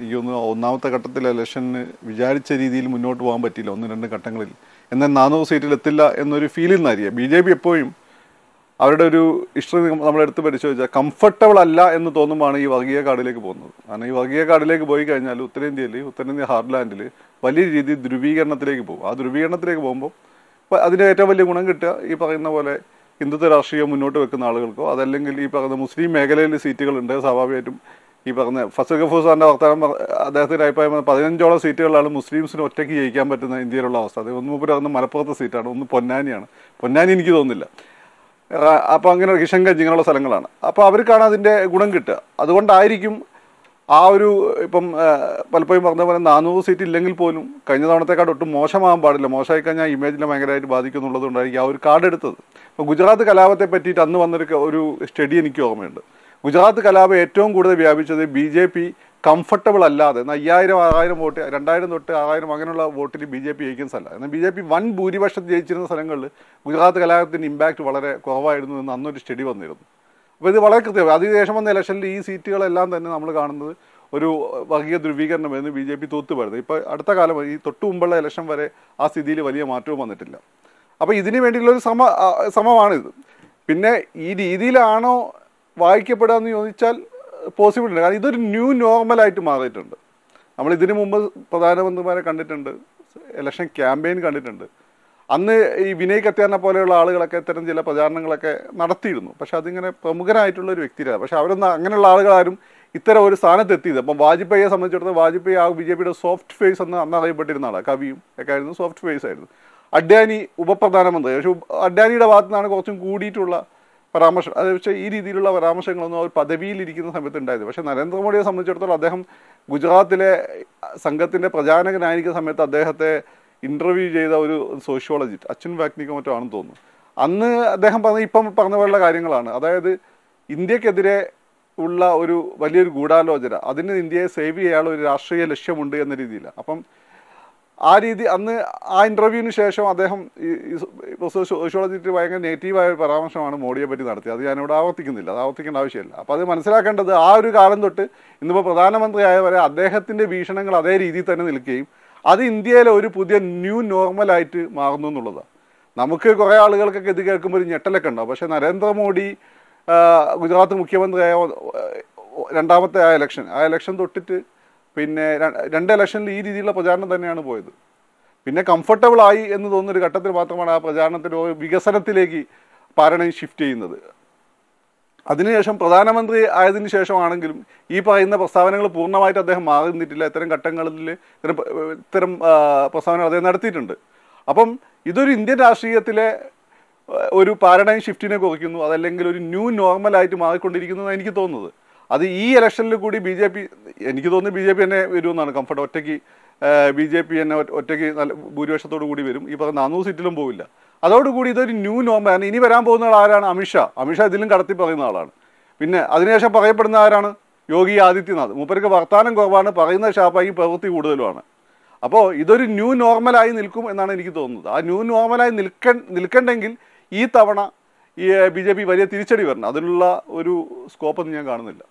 എനിക്ക് ഒന്നാമത്തെ ഘട്ടത്തിൽ ഇലക്ഷന് വിചാരിച്ച രീതിയിൽ മുന്നോട്ട് പോകാൻ പറ്റിയില്ല ഒന്ന് രണ്ട് ഘട്ടങ്ങളിൽ എന്നാൽ നാനൂറ് സീറ്റിൽ എത്തില്ല എന്നൊരു ഫീലിൽ നിന്നായിരിക്കുക ബി ജെ പി എപ്പോഴും അവരുടെ ഒരു ഹിസ്റ്ററി നമ്മൾ എടുത്ത് പരിശോധിച്ചാൽ കംഫർട്ടബിൾ അല്ല എന്ന് തോന്നുമ്പോൾ ഈ വർഗീയ കാർഡിലേക്ക് പോകുന്നത് കാരണം ഈ വർഗീയ കാർഡിലേക്ക് പോയി കഴിഞ്ഞാൽ ഉത്തരേന്ത്യയിൽ ഉത്തരേന്ത്യ ഹാർഡ്ലാൻഡിൽ വലിയ രീതിയിൽ ധ്രുവീകരണത്തിലേക്ക് പോകും ആ ധ്രുവീകരണത്തിലേക്ക് പോകുമ്പോൾ അതിൻ്റെ ഏറ്റവും വലിയ ഗുണം കിട്ടുക ഈ പറയുന്ന പോലെ ഹിന്ദുത്വ രാഷ്ട്രീയം മുന്നോട്ട് വെക്കുന്ന ആളുകൾക്കോ അതല്ലെങ്കിൽ ഈ പറയുന്ന മുസ്ലിം മേഖലയിൽ സീറ്റുകളുണ്ട് സ്വാഭാവികമായിട്ടും ഈ പറഞ്ഞ ഫസൽ ഗഫൂർ സാറിൻ്റെ വർത്തമാനം അദ്ദേഹത്തിൻ്റെ അഭിപ്രായം പതിനഞ്ചോളം സീറ്റുകളിലാണ് മുസ്ലിംസിന് ഒറ്റയ്ക്ക് ജയിക്കാൻ പറ്റുന്ന ഇന്ത്യയിലുള്ള അവസ്ഥ അത് ഒന്ന് മുമ്പ് പറഞ്ഞ മലപ്പുറത്തെ സീറ്റാണ് ഒന്ന് പൊന്നാനിയാണ് പൊന്നാനി എനിക്ക് തോന്നുന്നില്ല അപ്പോൾ അങ്ങനെ കിഷൻഗഞ്ച് ഇങ്ങനെയുള്ള സ്ഥലങ്ങളാണ് അപ്പോൾ അവർക്കാണ് അതിൻ്റെ ഗുണം കിട്ടുക അതുകൊണ്ടായിരിക്കും ആ ഒരു ഇപ്പം പലപ്പോഴും പറഞ്ഞ പോലെ നാനൂറ് സീറ്റ് ഇല്ലെങ്കിൽ പോലും കഴിഞ്ഞ തവണത്തെക്കാട് ഒട്ടും മോശമാകാൻ പാടില്ല മോശമായി കഴിഞ്ഞാൽ ഇമേജിനെ ഭയങ്കരമായിട്ട് ബാധിക്കുന്നുള്ളതുകൊണ്ടായിരിക്കും ആ ഒരു കാർഡ് എടുത്തത് അപ്പോൾ ഗുജറാത്ത് കലാപത്തെ പറ്റിയിട്ട് അന്ന് വന്നൊരു ഒരു സ്റ്റഡി എനിക്ക് ഓർമ്മയുണ്ട് ഗുജറാത്ത് കലാപം ഏറ്റവും കൂടുതൽ വ്യാപിച്ചത് ബി ജെ പി കംഫർട്ടബിൾ അല്ലാതെ അയ്യായിരം ആറായിരം വോട്ട് രണ്ടായിരം തൊട്ട് ആറായിരം അങ്ങനെയുള്ള വോട്ടിൽ ബി ജെ പി ജയിക്കുന്ന സ്ഥലം എന്നാൽ ബി ജെ പി വൻ ഭൂരിപക്ഷം ജയിച്ചിരുന്ന സ്ഥലങ്ങളിൽ ഗുജറാത്ത് കലാപത്തിൻ്റെ ഇമ്പാക്റ്റ് വളരെ കുറവായിരുന്നു എന്ന് അന്നൊരു സ്റ്റഡി വന്നിരുന്നു അപ്പോൾ ഇത് വളരെ കൃത്യമാണ് അതിനുശേഷം വന്ന ഇലക്ഷനിൽ ഈ സീറ്റുകളെല്ലാം തന്നെ നമ്മൾ കാണുന്നത് ഒരു വർഗീയ ധ്രുവീകരണം എന്ന് ബി ജെ പി വരുന്നത് ഇപ്പോൾ അടുത്ത കാലം ഈ തൊട്ടു മുമ്പുള്ള ഇലക്ഷൻ വരെ ആ സ്ഥിതിയിൽ വലിയ മാറ്റവും വന്നിട്ടില്ല അപ്പോൾ ഇതിനു വേണ്ടിയുള്ളൊരു സമ സമമാണിത് പിന്നെ ഈ രീതിയിലാണോ വായിക്കപ്പെടാന്ന് എന്ന് ചോദിച്ചാൽ പോസിബിൾ ഉണ്ട് കാരണം ഇതൊരു ന്യൂ നോർമലായിട്ട് മാറിയിട്ടുണ്ട് നമ്മൾ ഇതിനു മുമ്പ് പ്രധാനമന്ത്രിമാരെ കണ്ടിട്ടുണ്ട് ഇലക്ഷൻ ക്യാമ്പയിൻ കണ്ടിട്ടുണ്ട് അന്ന് ഈ വിനയ് കത്യാറിനെ പോലെയുള്ള ആളുകളൊക്കെ ഇത്തരം ചില പ്രചാരണങ്ങളൊക്കെ നടത്തിയിരുന്നു പക്ഷെ അതിങ്ങനെ പ്രമുഖനായിട്ടുള്ള ഒരു വ്യക്തിയാണ് പക്ഷെ അവരൊന്നും അങ്ങനെയുള്ള ആളുകളാരും ഇത്തരം ഒരു സ്ഥാനത്തെത്തിയത് അപ്പം വാജ്പേയിയെ സംബന്ധിച്ചിടത്തോളം വാജ്പേയി ആ ബി ജെ പിയുടെ സോഫ്റ്റ് ഫേസ് എന്ന് അന്ന് അറിയപ്പെട്ടിരുന്ന ആളാണ് കവിയും ഒക്കെ ആയിരുന്നു സോഫ്റ്റ് ഫേസ് ആയിരുന്നു അഡ്യാനി ഉപപ്രധാനമന്ത്രി പക്ഷെ അഡ്യാനിയുടെ ഭാഗത്തു നിന്നാണ് കുറച്ചും കൂടിയിട്ടുള്ള പരാമർശം അത് പക്ഷേ ഈ രീതിയിലുള്ള പരാമർശങ്ങളൊന്നും അവർ പദവിയിലിരിക്കുന്ന സമയത്ത് ഉണ്ടായത് പക്ഷേ നരേന്ദ്രമോദിയെ സംബന്ധിച്ചിടത്തോളം അദ്ദേഹം ഗുജറാത്തിലെ സംഘത്തിൻ്റെ പ്രചാരകനായിരിക്കുന്ന സമയത്ത് അദ്ദേഹത്തെ ഇൻ്റർവ്യൂ ചെയ്ത ഒരു സോഷ്യോളജിസ്റ്റ് അച്ഛൻ വാഗ്നിക്കോ മറ്റോ ആണെന്ന് തോന്നുന്നു അന്ന് അദ്ദേഹം പറഞ്ഞ ഇപ്പം പറഞ്ഞ പോലുള്ള കാര്യങ്ങളാണ് അതായത് ഇന്ത്യക്കെതിരെ ഉള്ള ഒരു വലിയൊരു ഗൂഢാലോചന അതിന് ഇന്ത്യയെ സേവ് ചെയ്യാനുള്ള ഒരു രാഷ്ട്രീയ ലക്ഷ്യമുണ്ട് എന്ന രീതിയിൽ അപ്പം ആ രീതി അന്ന് ആ ഇൻ്റർവ്യൂവിന് ശേഷം അദ്ദേഹം ഈ ഭയങ്കര നെഗറ്റീവായ ഒരു പരാമർശമാണ് മോഡിയെ പറ്റി നടത്തിയത് അത് ഞാനിവിടെ ആവർത്തിക്കുന്നില്ല അത് ആവർത്തിക്കേണ്ട ആവശ്യമില്ല അപ്പോൾ അത് മനസ്സിലാക്കേണ്ടത് ആ ഒരു കാലം തൊട്ട് ഇന്നിപ്പോൾ പ്രധാനമന്ത്രി വരെ അദ്ദേഹത്തിൻ്റെ വീക്ഷണങ്ങൾ അതേ രീതിയിൽ തന്നെ നിൽക്കുകയും അത് ഇന്ത്യയിലെ ഒരു പുതിയ ന്യൂ നോർമലായിട്ട് മാറുന്നു എന്നുള്ളതാണ് നമുക്ക് കുറേ ആളുകൾക്കൊക്കെ ഇത് കേൾക്കുമ്പോൾ ഒരു ഞെട്ടലൊക്കെ ഉണ്ടാവും പക്ഷേ നരേന്ദ്രമോദി ഗുജറാത്ത് മുഖ്യമന്ത്രിയായ രണ്ടാമത്തെ ആ ഇലക്ഷൻ ആ ഇലക്ഷൻ തൊട്ടിട്ട് പിന്നെ രണ്ട് ഇലക്ഷനിൽ ഈ രീതിയിലുള്ള പ്രചാരണം തന്നെയാണ് പോയത് പിന്നെ കംഫർട്ടബിൾ ആയി എന്ന് തോന്നുന്ന ഒരു ഘട്ടത്തിൽ മാത്രമാണ് ആ പ്രചാരണത്തിൻ്റെ വികസനത്തിലേക്ക് പാരണയും ഷിഫ്റ്റ് ചെയ്യുന്നത് അതിനുശേഷം പ്രധാനമന്ത്രി ആയതിനു ശേഷമാണെങ്കിലും ഈ പറയുന്ന പ്രസ്താവനകൾ പൂർണ്ണമായിട്ട് അദ്ദേഹം മാറുന്നിട്ടില്ല ഇത്തരം ഘട്ടങ്ങളിൽ ഇത്തരം ഇത്തരം പ്രസ്താവനകൾ അദ്ദേഹം നടത്തിയിട്ടുണ്ട് അപ്പം ഇതൊരു ഇന്ത്യൻ രാഷ്ട്രീയത്തിലെ ഒരു പാരഡൈം ഷിഫ്റ്റിനെ കുറിക്കുന്നു അതല്ലെങ്കിൽ ഒരു ന്യൂ നോർമലായിട്ട് എന്നാണ് എനിക്ക് തോന്നുന്നത് അത് ഈ ഇലക്ഷനിൽ കൂടി ബി ജെ പി എനിക്ക് തോന്നുന്നു ബി ജെ പി തന്നെ വരുമെന്നാണ് കംഫർട്ട് ഒറ്റയ്ക്ക് ബി ജെ പി തന്നെ ഒറ്റയ്ക്ക് നല്ല ഭൂരിപക്ഷത്തോടു കൂടി വരും ഈ പറഞ്ഞ നാനൂറ് സീറ്റിലും പോവില്ല അതോടുകൂടി ഇതൊരു ന്യൂ നോമാണ് ഇനി വരാൻ പോകുന്ന ആൾ ആരാണ് അമിത്ഷാ അമിത്ഷാ ഇതിലും കടത്തി പറയുന്ന ആളാണ് പിന്നെ അതിനുശേഷം പറയപ്പെടുന്ന ആരാണ് യോഗി ആദിത്യനാഥ് മൂപ്പർക്ക് വർത്താനം കുറവാണ് പറയുന്ന ഷാപ്പായി പ്രവൃത്തി കൂടുതലുമാണ് അപ്പോൾ ഇതൊരു ന്യൂ നോർമലായി നിൽക്കും എന്നാണ് എനിക്ക് തോന്നുന്നത് ആ ന്യൂ നോർമലായി നിൽക്ക നിൽക്കണ്ടെങ്കിൽ ഈ തവണ ഈ ബി ജെ പി വലിയ തിരിച്ചടി വരണം അതിനുള്ള ഒരു സ്കോപ്പൊന്നും ഞാൻ കാണുന്നില്ല